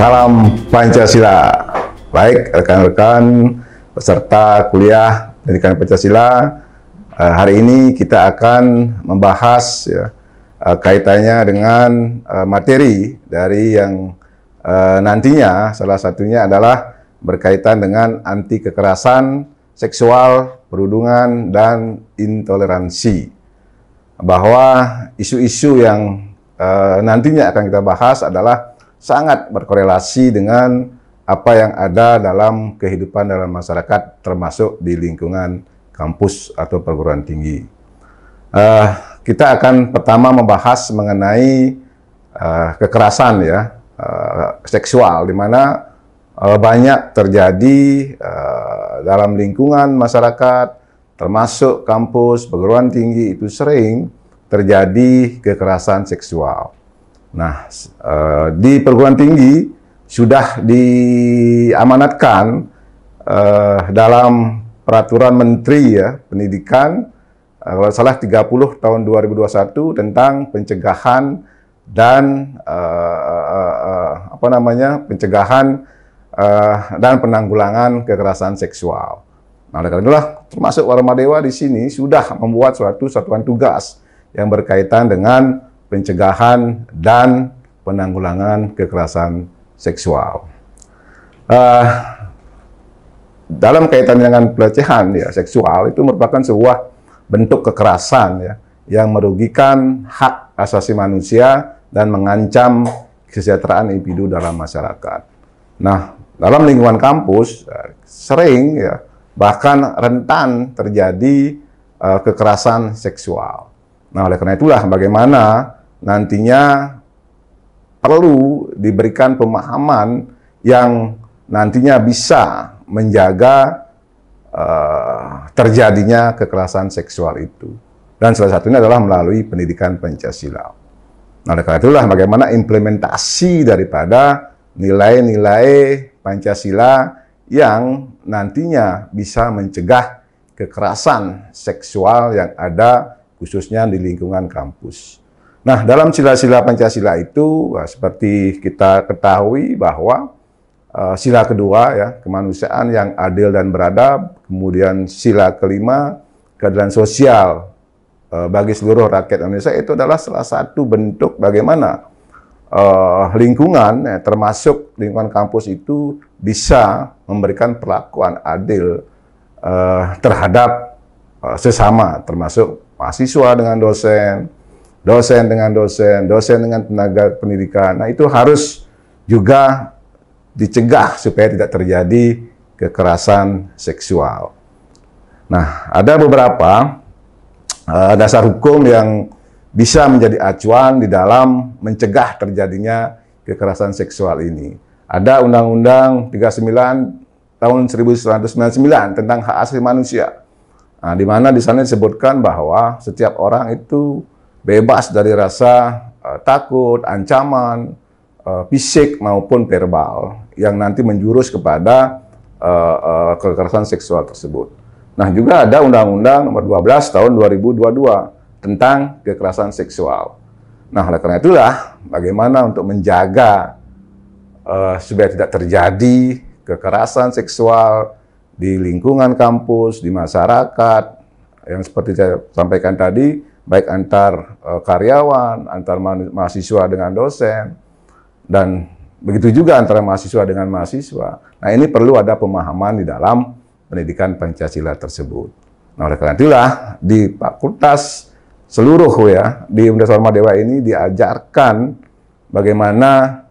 Salam Pancasila. Baik rekan-rekan peserta kuliah pendidikan Pancasila, eh, hari ini kita akan membahas ya, eh, kaitannya dengan eh, materi dari yang nantinya salah satunya adalah berkaitan dengan anti kekerasan seksual, perundungan dan intoleransi. Bahwa isu-isu yang nantinya akan kita bahas adalah sangat berkorelasi dengan apa yang ada dalam kehidupan dalam masyarakat termasuk di lingkungan kampus atau perguruan tinggi. Uh, kita akan pertama membahas mengenai uh, kekerasan ya uh, seksual di mana uh, banyak terjadi uh, dalam lingkungan masyarakat termasuk kampus perguruan tinggi itu sering terjadi kekerasan seksual. Nah, eh, di perguruan tinggi sudah diamanatkan eh, dalam peraturan menteri ya pendidikan eh, kalau salah 30 tahun 2021 tentang pencegahan dan apa namanya pencegahan dan penanggulangan kekerasan seksual. Nah, oleh karena itulah termasuk Warma Dewa di sini sudah membuat suatu satuan tugas yang berkaitan dengan pencegahan dan penanggulangan kekerasan seksual. Uh, dalam kaitan dengan pelecehan ya seksual itu merupakan sebuah bentuk kekerasan ya yang merugikan hak asasi manusia dan mengancam kesejahteraan individu dalam masyarakat. Nah, dalam lingkungan kampus ya, sering ya bahkan rentan terjadi uh, kekerasan seksual. Nah, oleh karena itulah bagaimana nantinya perlu diberikan pemahaman yang nantinya bisa menjaga uh, terjadinya kekerasan seksual itu. Dan salah satunya adalah melalui pendidikan Pancasila. Nah, oleh karena itulah bagaimana implementasi daripada nilai-nilai Pancasila yang nantinya bisa mencegah kekerasan seksual yang ada khususnya di lingkungan kampus. Nah, dalam sila-sila Pancasila itu seperti kita ketahui bahwa uh, sila kedua ya, kemanusiaan yang adil dan beradab, kemudian sila kelima keadilan sosial uh, bagi seluruh rakyat Indonesia itu adalah salah satu bentuk bagaimana uh, lingkungan ya, termasuk lingkungan kampus itu bisa memberikan perlakuan adil uh, terhadap uh, sesama termasuk mahasiswa dengan dosen dosen dengan dosen, dosen dengan tenaga pendidikan. Nah, itu harus juga dicegah supaya tidak terjadi kekerasan seksual. Nah, ada beberapa uh, dasar hukum yang bisa menjadi acuan di dalam mencegah terjadinya kekerasan seksual ini. Ada Undang-Undang 39 tahun 1999 tentang hak asasi manusia. Nah, di mana di sana disebutkan bahwa setiap orang itu bebas dari rasa uh, takut, ancaman, uh, fisik maupun verbal yang nanti menjurus kepada uh, uh, kekerasan seksual tersebut. Nah, juga ada Undang-Undang Nomor 12 Tahun 2022 tentang kekerasan seksual. Nah, oleh karena itulah bagaimana untuk menjaga uh, supaya tidak terjadi kekerasan seksual di lingkungan kampus, di masyarakat yang seperti saya sampaikan tadi baik antar eh, karyawan, antar mahasiswa dengan dosen, dan begitu juga antara mahasiswa dengan mahasiswa. Nah ini perlu ada pemahaman di dalam pendidikan Pancasila tersebut. Nah oleh karena itulah di fakultas seluruh ya di Universitas Dewa ini diajarkan bagaimana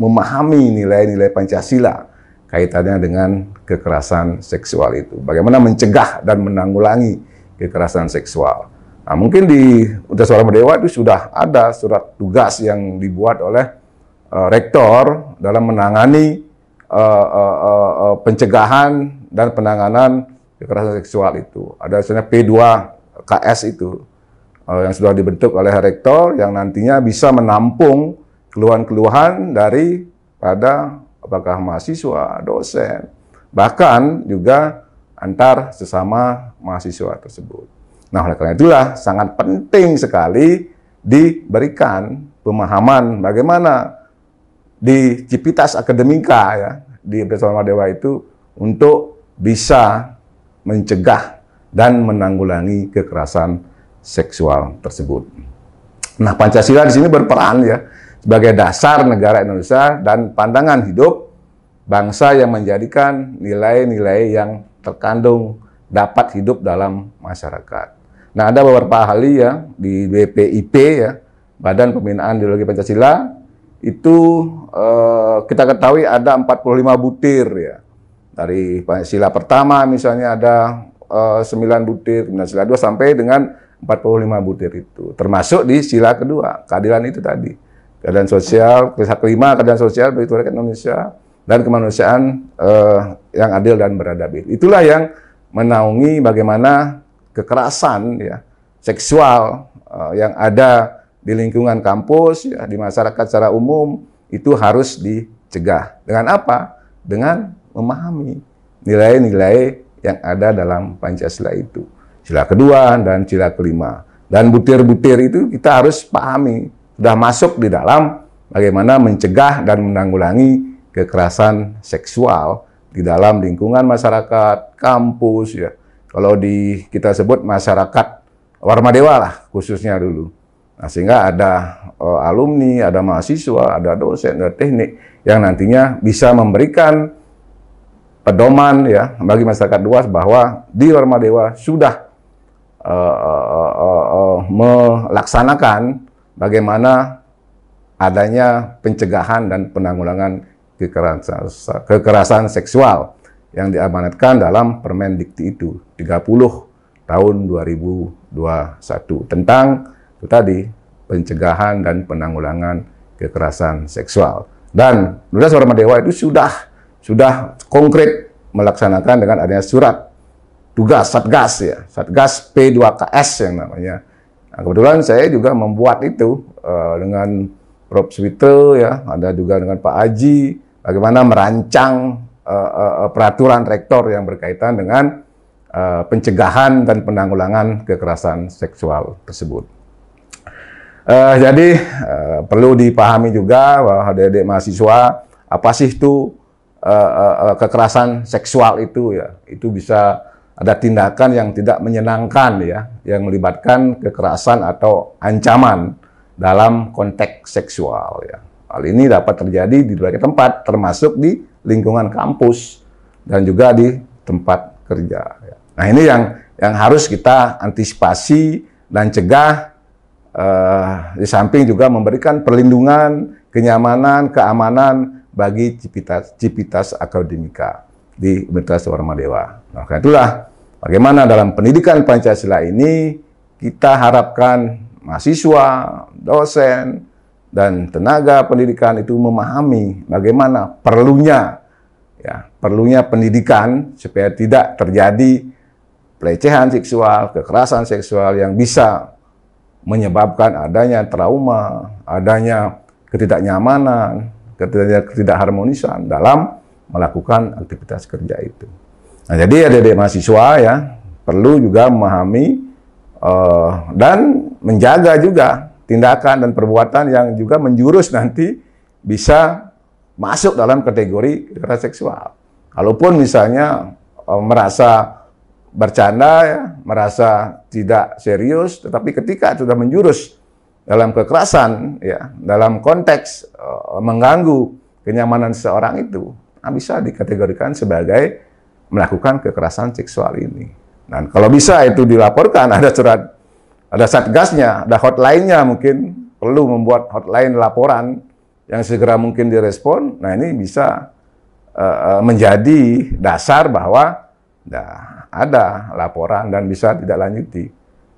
memahami nilai-nilai Pancasila kaitannya dengan kekerasan seksual itu. Bagaimana mencegah dan menanggulangi kekerasan seksual. Nah, mungkin di Universitas Suara Dewa itu sudah ada surat tugas yang dibuat oleh uh, rektor dalam menangani uh, uh, uh, uh, pencegahan dan penanganan kekerasan seksual itu. Ada misalnya P2 KS itu uh, yang sudah dibentuk oleh rektor yang nantinya bisa menampung keluhan-keluhan dari pada apakah mahasiswa, dosen, bahkan juga antar sesama mahasiswa tersebut. Nah, oleh karena itulah sangat penting sekali diberikan pemahaman bagaimana di Cipitas Akademika ya, di Bersama Dewa itu untuk bisa mencegah dan menanggulangi kekerasan seksual tersebut. Nah, Pancasila di sini berperan ya sebagai dasar negara Indonesia dan pandangan hidup bangsa yang menjadikan nilai-nilai yang terkandung dapat hidup dalam masyarakat. Nah, ada beberapa ahli ya di BPIP ya, Badan Pembinaan Ideologi Pancasila itu eh, kita ketahui ada 45 butir ya. Dari Pancasila pertama misalnya ada eh, 9 butir, kemudian sila 2 sampai dengan 45 butir itu. Termasuk di sila kedua, keadilan itu tadi. Keadilan sosial, sila kelima keadilan sosial bagi rakyat Indonesia dan kemanusiaan eh, yang adil dan beradab. Itulah yang menaungi bagaimana kekerasan ya seksual uh, yang ada di lingkungan kampus ya, di masyarakat secara umum itu harus dicegah dengan apa dengan memahami nilai-nilai yang ada dalam Pancasila itu sila kedua dan sila kelima dan butir-butir itu kita harus pahami sudah masuk di dalam bagaimana mencegah dan menanggulangi kekerasan seksual di dalam lingkungan masyarakat kampus ya kalau di kita sebut masyarakat dewa lah khususnya dulu. Nah, sehingga ada uh, alumni, ada mahasiswa, ada dosen, ada teknik yang nantinya bisa memberikan pedoman ya bagi masyarakat luas bahwa di dewa sudah uh, uh, uh, uh, melaksanakan bagaimana adanya pencegahan dan penanggulangan kekerasan seksual yang diamanatkan dalam Permen Dikti itu 30 tahun 2021 tentang itu tadi pencegahan dan penanggulangan kekerasan seksual. Dan sudah Suara Dewa itu sudah sudah konkret melaksanakan dengan adanya surat tugas Satgas ya, Satgas P2KS yang namanya. Nah, kebetulan saya juga membuat itu uh, dengan Prof. Switel ya, ada juga dengan Pak Aji, bagaimana merancang uh, uh, peraturan rektor yang berkaitan dengan uh, pencegahan dan penanggulangan kekerasan seksual tersebut. Uh, jadi uh, perlu dipahami juga bahwa adik-adik mahasiswa apa sih itu uh, uh, kekerasan seksual itu ya itu bisa ada tindakan yang tidak menyenangkan ya yang melibatkan kekerasan atau ancaman dalam konteks seksual ya hal ini dapat terjadi di berbagai tempat termasuk di lingkungan kampus dan juga di tempat kerja. Nah ini yang yang harus kita antisipasi dan cegah. Eh, di samping juga memberikan perlindungan, kenyamanan, keamanan bagi civitas, cipitas akademika di Universitas Warmadewa. Nah, itulah bagaimana dalam pendidikan Pancasila ini kita harapkan mahasiswa, dosen, dan tenaga pendidikan itu memahami bagaimana perlunya ya, perlunya pendidikan supaya tidak terjadi pelecehan seksual, kekerasan seksual yang bisa menyebabkan adanya trauma, adanya ketidaknyamanan, ketidakharmonisan dalam melakukan aktivitas kerja itu. Nah, jadi adik-adik mahasiswa ya perlu juga memahami uh, dan menjaga juga tindakan dan perbuatan yang juga menjurus nanti bisa masuk dalam kategori kekerasan seksual. Kalaupun misalnya e, merasa bercanda, ya, merasa tidak serius, tetapi ketika sudah menjurus dalam kekerasan, ya, dalam konteks e, mengganggu kenyamanan seorang itu, nah, bisa dikategorikan sebagai melakukan kekerasan seksual ini. Dan kalau bisa itu dilaporkan, ada surat, ada satgasnya, ada hotline-nya mungkin perlu membuat hotline laporan yang segera mungkin direspon. Nah ini bisa uh, menjadi dasar bahwa nah, ada laporan dan bisa tidak lanjuti.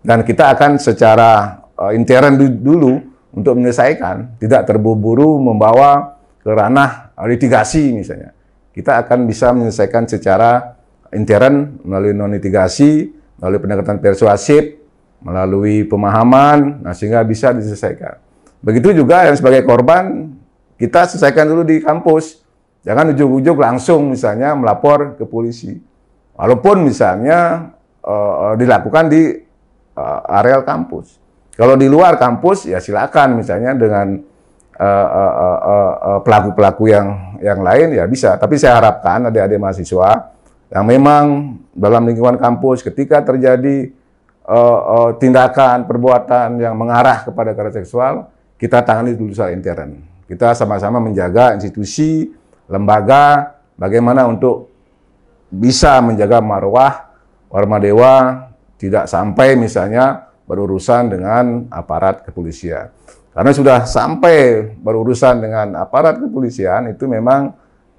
Dan kita akan secara uh, intern dulu untuk menyelesaikan, tidak terburu-buru membawa ke ranah litigasi misalnya. Kita akan bisa menyelesaikan secara intern melalui non-litigasi, melalui pendekatan persuasif, melalui pemahaman, nah sehingga bisa diselesaikan. Begitu juga yang sebagai korban kita selesaikan dulu di kampus. Jangan ujuk-ujuk langsung misalnya melapor ke polisi. Walaupun misalnya uh, dilakukan di uh, areal kampus. Kalau di luar kampus ya silakan misalnya dengan eh, pelaku-pelaku uh, yang yang lain ya bisa. Tapi saya harapkan adik-adik mahasiswa yang memang dalam lingkungan kampus ketika terjadi tindakan perbuatan yang mengarah kepada kekerasan seksual kita tangani dulu secara intern. Kita sama-sama menjaga institusi, lembaga, bagaimana untuk bisa menjaga marwah Warma Dewa tidak sampai misalnya berurusan dengan aparat kepolisian. Karena sudah sampai berurusan dengan aparat kepolisian itu memang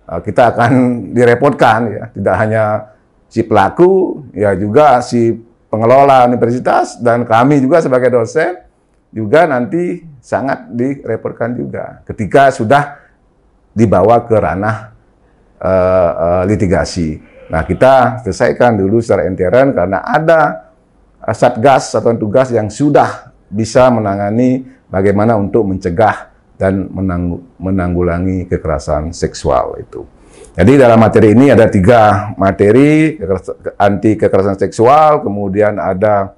eh, kita akan direpotkan ya, tidak hanya si pelaku ya juga si pengelola universitas dan kami juga sebagai dosen juga nanti sangat direpotkan juga ketika sudah dibawa ke ranah uh, uh, litigasi. Nah, kita selesaikan dulu secara enteran karena ada satgas satuan tugas yang sudah bisa menangani bagaimana untuk mencegah dan menanggu menanggulangi kekerasan seksual itu. Jadi dalam materi ini ada tiga materi anti kekerasan seksual, kemudian ada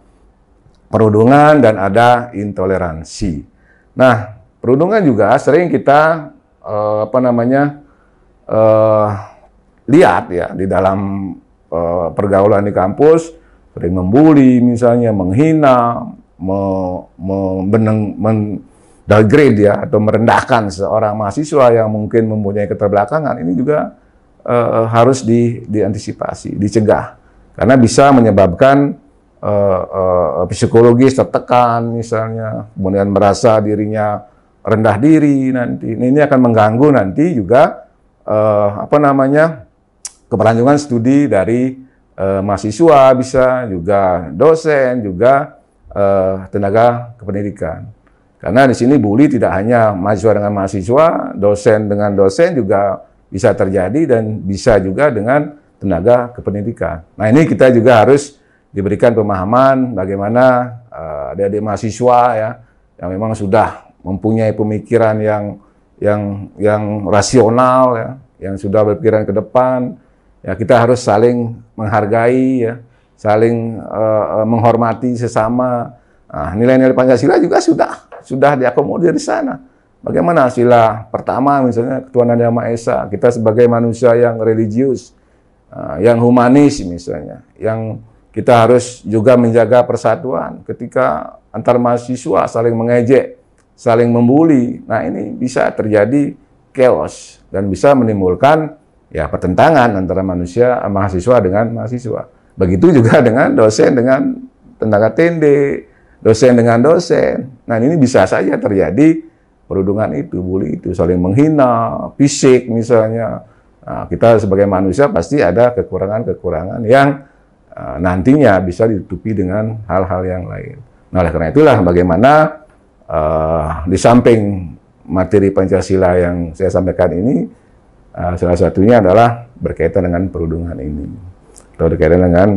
perundungan dan ada intoleransi. Nah, perundungan juga sering kita eh, apa namanya eh, lihat ya di dalam eh, pergaulan di kampus sering membuli misalnya, menghina, membeneng, me, downgrade ya atau merendahkan seorang mahasiswa yang mungkin mempunyai keterbelakangan ini juga eh, harus di, diantisipasi, dicegah karena bisa menyebabkan uh, uh, psikologis tertekan misalnya, kemudian merasa dirinya rendah diri nanti. Ini akan mengganggu nanti juga uh, apa namanya keberlanjutan studi dari uh, mahasiswa bisa juga dosen juga uh, tenaga kependidikan. Karena di sini bully tidak hanya mahasiswa dengan mahasiswa, dosen dengan dosen juga bisa terjadi dan bisa juga dengan tenaga kependidikan. Nah ini kita juga harus diberikan pemahaman bagaimana eh, adik-adik mahasiswa ya yang memang sudah mempunyai pemikiran yang yang yang rasional ya, yang sudah berpikiran ke depan ya kita harus saling menghargai ya, saling uh, menghormati sesama. Nah, nilai-nilai Pancasila juga sudah sudah diakomodir di sana. Bagaimana sila pertama misalnya Ketuhanan Yang Maha Esa, kita sebagai manusia yang religius, uh, yang humanis misalnya, yang kita harus juga menjaga persatuan ketika antar mahasiswa saling mengejek, saling membuli. Nah, ini bisa terjadi chaos dan bisa menimbulkan ya pertentangan antara manusia mahasiswa dengan mahasiswa. Begitu juga dengan dosen dengan tenaga tende, dosen dengan dosen. Nah, ini bisa saja terjadi perundungan itu, bully itu, saling menghina, fisik misalnya. Nah, kita sebagai manusia pasti ada kekurangan-kekurangan yang Eh, nantinya bisa ditutupi dengan hal-hal yang lain. Nah, oleh karena itulah bagaimana uh, di samping materi Pancasila yang saya sampaikan ini, uh, salah satunya adalah berkaitan dengan perundungan ini. Atau berkaitan dengan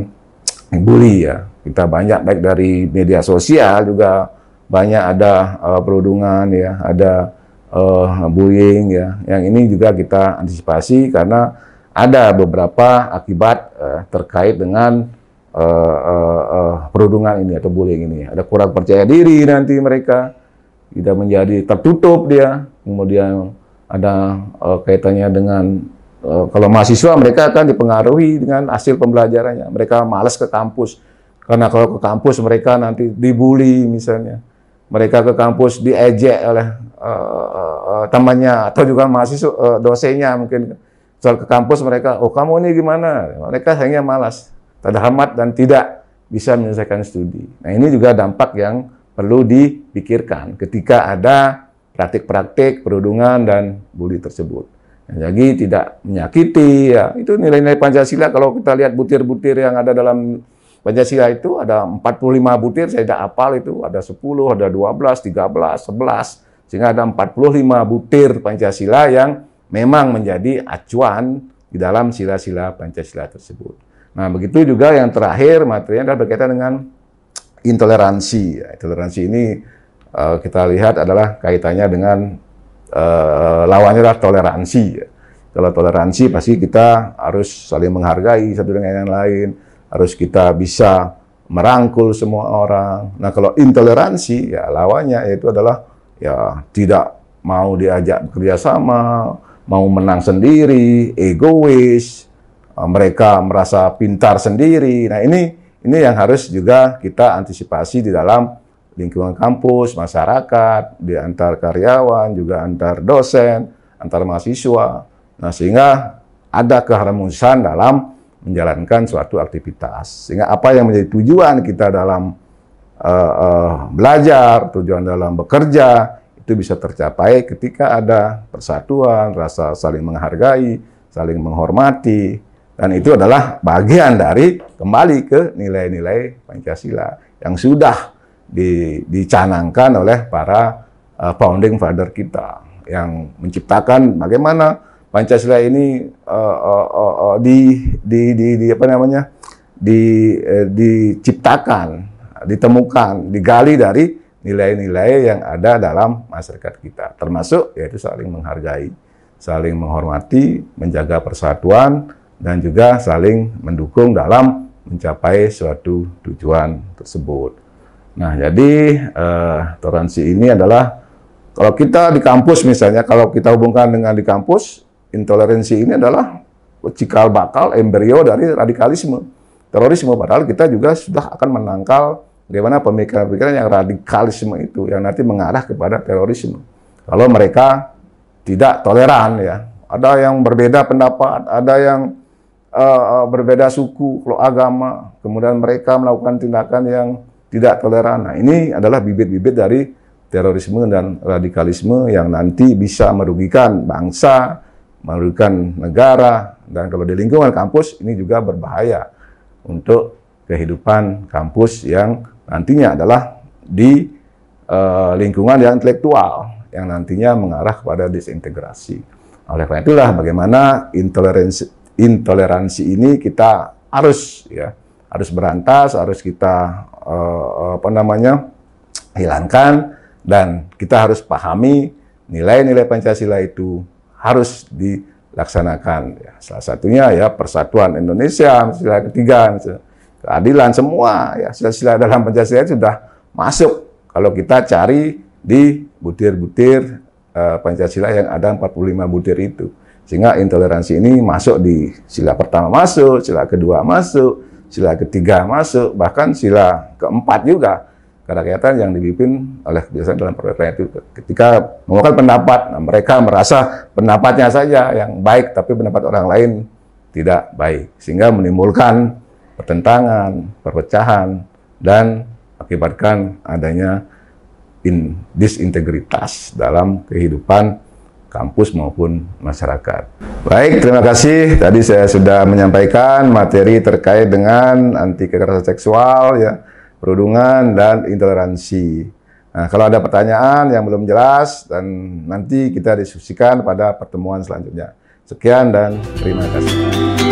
bully ya. Kita banyak baik dari media sosial juga banyak ada uh, perundungan ya, ada uh, bullying ya. Yang ini juga kita antisipasi karena ada beberapa akibat uh, terkait dengan uh, uh, uh, perundungan ini atau bullying ini. Ada kurang percaya diri nanti mereka tidak menjadi tertutup dia. Kemudian ada uh, kaitannya dengan uh, kalau mahasiswa mereka akan dipengaruhi dengan hasil pembelajarannya. Mereka malas ke kampus karena kalau ke kampus mereka nanti dibully misalnya. Mereka ke kampus diejek oleh uh, temannya atau juga mahasiswa uh, dosennya mungkin soal ke kampus mereka, oh kamu ini gimana? Mereka hanya malas, tidak hamat dan tidak bisa menyelesaikan studi. Nah ini juga dampak yang perlu dipikirkan ketika ada praktik-praktik perundungan dan bully tersebut. Jadi tidak menyakiti, ya. itu nilai-nilai Pancasila kalau kita lihat butir-butir yang ada dalam Pancasila itu ada 45 butir, saya tidak apal itu, ada 10, ada 12, 13, 11, sehingga ada 45 butir Pancasila yang memang menjadi acuan di dalam sila-sila Pancasila tersebut. Nah, begitu juga yang terakhir materinya adalah berkaitan dengan intoleransi. Intoleransi ini uh, kita lihat adalah kaitannya dengan uh, lawannya adalah toleransi. Kalau toleransi pasti kita harus saling menghargai satu dengan yang lain, harus kita bisa merangkul semua orang. Nah, kalau intoleransi ya lawannya yaitu adalah ya tidak mau diajak bekerja sama, mau menang sendiri, egois, eh, mereka merasa pintar sendiri. Nah, ini ini yang harus juga kita antisipasi di dalam lingkungan kampus, masyarakat, di antar karyawan, juga antar dosen, antar mahasiswa. Nah, sehingga ada keharmonisan dalam menjalankan suatu aktivitas. Sehingga apa yang menjadi tujuan kita dalam uh, uh, belajar, tujuan dalam bekerja, itu bisa tercapai ketika ada persatuan, rasa saling menghargai, saling menghormati, dan itu adalah bagian dari kembali ke nilai-nilai Pancasila yang sudah di, dicanangkan oleh para uh, founding father kita yang menciptakan bagaimana Pancasila ini uh, uh, uh, di, di, di, di apa namanya di, uh, diciptakan, ditemukan, digali dari nilai-nilai yang ada dalam masyarakat kita. Termasuk yaitu saling menghargai, saling menghormati, menjaga persatuan, dan juga saling mendukung dalam mencapai suatu tujuan tersebut. Nah, jadi eh, toleransi ini adalah kalau kita di kampus misalnya, kalau kita hubungkan dengan di kampus, intoleransi ini adalah cikal bakal embrio dari radikalisme, terorisme. Padahal kita juga sudah akan menangkal bagaimana pemikiran-pemikiran yang radikalisme itu yang nanti mengarah kepada terorisme. Kalau mereka tidak toleran ya, ada yang berbeda pendapat, ada yang uh, berbeda suku, kalau agama, kemudian mereka melakukan tindakan yang tidak toleran. Nah, ini adalah bibit-bibit dari terorisme dan radikalisme yang nanti bisa merugikan bangsa, merugikan negara, dan kalau di lingkungan kampus ini juga berbahaya untuk kehidupan kampus yang nantinya adalah di uh, lingkungan yang intelektual yang nantinya mengarah kepada disintegrasi. Oleh karena itulah bagaimana intoleransi intoleransi ini kita harus ya harus berantas, harus kita uh, apa namanya hilangkan dan kita harus pahami nilai-nilai Pancasila itu harus dilaksanakan. Ya, salah satunya ya persatuan Indonesia, sila ketiga. Misalnya keadilan semua ya sila-sila dalam Pancasila sudah masuk kalau kita cari di butir-butir eh, Pancasila yang ada 45 butir itu. Sehingga intoleransi ini masuk di sila pertama masuk, sila kedua masuk, sila ketiga masuk, bahkan sila keempat juga. Kerakyatan yang dipimpin oleh kebiasaan dalam perwakilan itu ketika mengeluarkan pendapat, nah mereka merasa pendapatnya saja yang baik, tapi pendapat orang lain tidak baik. Sehingga menimbulkan pertentangan, perpecahan, dan akibatkan adanya in, disintegritas dalam kehidupan kampus maupun masyarakat. Baik, terima kasih. Tadi saya sudah menyampaikan materi terkait dengan anti kekerasan seksual, ya, perundungan dan intoleransi. Nah, kalau ada pertanyaan yang belum jelas dan nanti kita diskusikan pada pertemuan selanjutnya. Sekian dan terima kasih.